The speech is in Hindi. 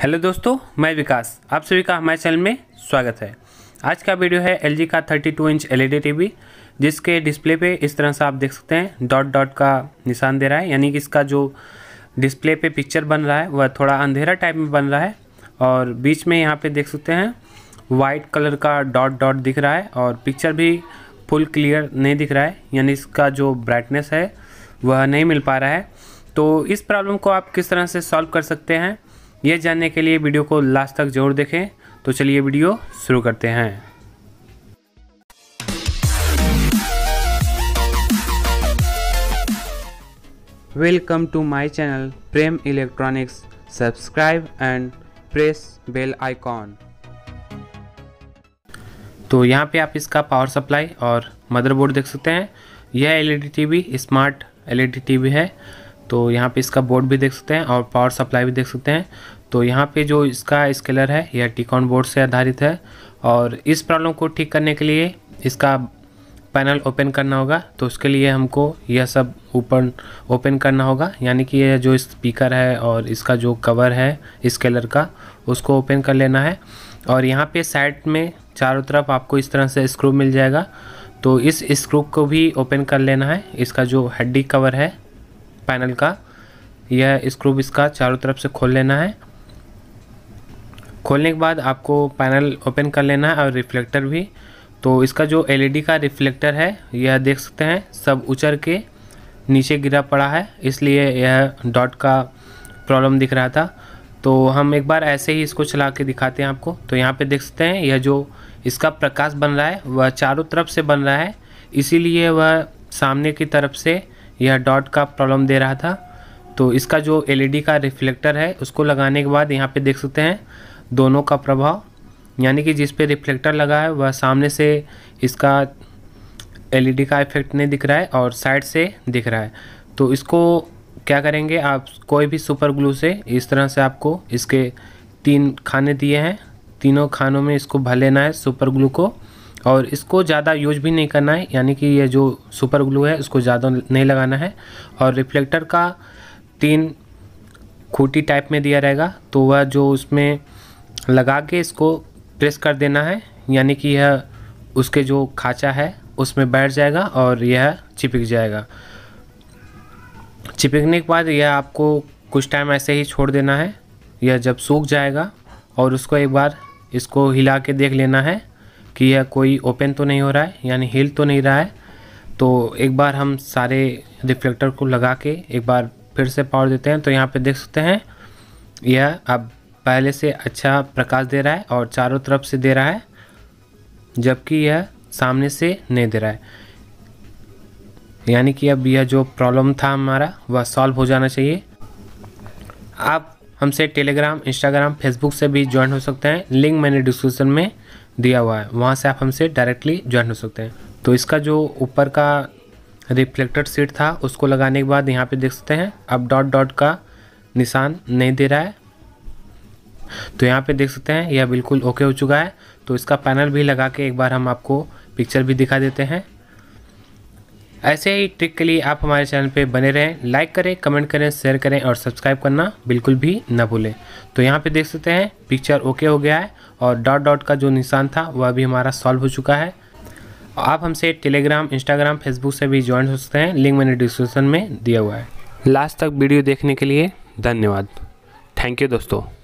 हेलो दोस्तों मैं विकास आप सभी का हमारे चैनल में स्वागत है आज का वीडियो है एल का 32 इंच एल टीवी e जिसके डिस्प्ले पे इस तरह से आप देख सकते हैं डॉट डॉट का निशान दे रहा है यानी कि इसका जो डिस्प्ले पे पिक्चर बन रहा है वह थोड़ा अंधेरा टाइप में बन रहा है और बीच में यहाँ पे देख सकते हैं वाइट कलर का डॉट डॉट दिख रहा है और पिक्चर भी फुल क्लियर नहीं दिख रहा है यानी इसका जो ब्राइटनेस है वह नहीं मिल पा रहा है तो इस प्रॉब्लम को आप किस तरह से सॉल्व कर सकते हैं ये जानने के लिए वीडियो को लास्ट तक जरूर देखें तो चलिए वीडियो शुरू करते हैं welcome to my channel Prem electronics subscribe and press bell icon तो यहाँ पे आप इसका पावर सप्लाई और मदरबोर्ड देख सकते हैं यह LED TV smart LED TV है तो यहाँ पे इसका बोर्ड भी देख सकते हैं और पावर सप्लाई भी देख सकते हैं तो यहाँ पे जो इसका स्केलर है यह टिकॉन बोर्ड से आधारित है और इस प्रॉब्लम को ठीक करने के लिए इसका पैनल ओपन करना होगा तो उसके लिए हमको यह सब ऊपर ओपन करना होगा यानी कि यह जो स्पीकर है और इसका जो कवर है स्केलर का उसको ओपन कर लेना है और यहाँ पे साइड में चारों तरफ आपको इस तरह से स्क्रू मिल जाएगा तो इस स्क्रू को भी ओपन कर लेना है इसका जो हड्डी कवर है पैनल का यह स्क्रूब इसका चारों तरफ से खोल लेना है खोलने के बाद आपको पैनल ओपन कर लेना है और रिफ्लेक्टर भी तो इसका जो एलईडी e का रिफ्लेक्टर है यह देख सकते हैं सब उचर के नीचे गिरा पड़ा है इसलिए यह डॉट का प्रॉब्लम दिख रहा था तो हम एक बार ऐसे ही इसको चला के दिखाते हैं आपको तो यहाँ पे देख सकते हैं यह जो इसका प्रकाश बन रहा है वह चारों तरफ से बन रहा है इसीलिए वह सामने की तरफ से यह डॉट का प्रॉब्लम दे रहा था तो इसका जो एलईडी e का रिफ्लेक्टर है उसको लगाने के बाद यहाँ पे देख सकते हैं दोनों का प्रभाव यानी कि जिस पे रिफ्लेक्टर लगा है वह सामने से इसका एलईडी e का इफेक्ट नहीं दिख रहा है और साइड से दिख रहा है तो इसको क्या करेंगे आप कोई भी सुपर ग्लू से इस तरह से आपको इसके तीन खाने दिए हैं तीनों खानों में इसको भर लेना है सुपर ग्लू को और इसको ज़्यादा यूज भी नहीं करना है यानी कि ये जो सुपर ग्लू है उसको ज़्यादा नहीं लगाना है और रिफ्लेक्टर का तीन खूटी टाइप में दिया रहेगा तो वह जो उसमें लगा के इसको प्रेस कर देना है यानी कि यह उसके जो खाँचा है उसमें बैठ जाएगा और यह चिपक जाएगा चिपकने के बाद यह आपको कुछ टाइम ऐसे ही छोड़ देना है यह जब सूख जाएगा और उसको एक बार इसको हिला के देख लेना है कि यह कोई ओपन तो नहीं हो रहा है यानी हिल तो नहीं रहा है तो एक बार हम सारे रिफ्लेक्टर को लगा के एक बार फिर से पावर देते हैं तो यहाँ पे देख सकते हैं यह अब पहले से अच्छा प्रकाश दे रहा है और चारों तरफ से दे रहा है जबकि यह सामने से नहीं दे रहा है यानी कि अब यह जो प्रॉब्लम था हमारा वह सॉल्व हो जाना चाहिए आप हमसे टेलीग्राम इंस्टाग्राम फेसबुक से भी ज्वाइन हो सकते हैं लिंक मैंने डिस्क्रिप्शन में दिया हुआ है वहाँ से आप हमसे डायरेक्टली ज्वाइन हो सकते हैं तो इसका जो ऊपर का रिफ्लेक्टर सीट था उसको लगाने के बाद यहाँ पे देख सकते हैं अब डॉट डॉट का निशान नहीं दे रहा है तो यहाँ पे देख सकते हैं यह बिल्कुल ओके हो चुका है तो इसका पैनल भी लगा के एक बार हम आपको पिक्चर भी दिखा देते हैं ऐसे ही ट्रिक के लिए आप हमारे चैनल पे बने रहें लाइक करें कमेंट करें शेयर करें और सब्सक्राइब करना बिल्कुल भी ना भूलें तो यहाँ पे देख सकते हैं पिक्चर ओके हो गया है और डॉट डॉट का जो निशान था वह अभी हमारा सॉल्व हो चुका है आप हमसे टेलीग्राम इंस्टाग्राम फेसबुक से भी ज्वाइन हो सकते हैं लिंक मैंने डिस्क्रिप्शन में दिया हुआ है लास्ट तक वीडियो देखने के लिए धन्यवाद थैंक यू दोस्तों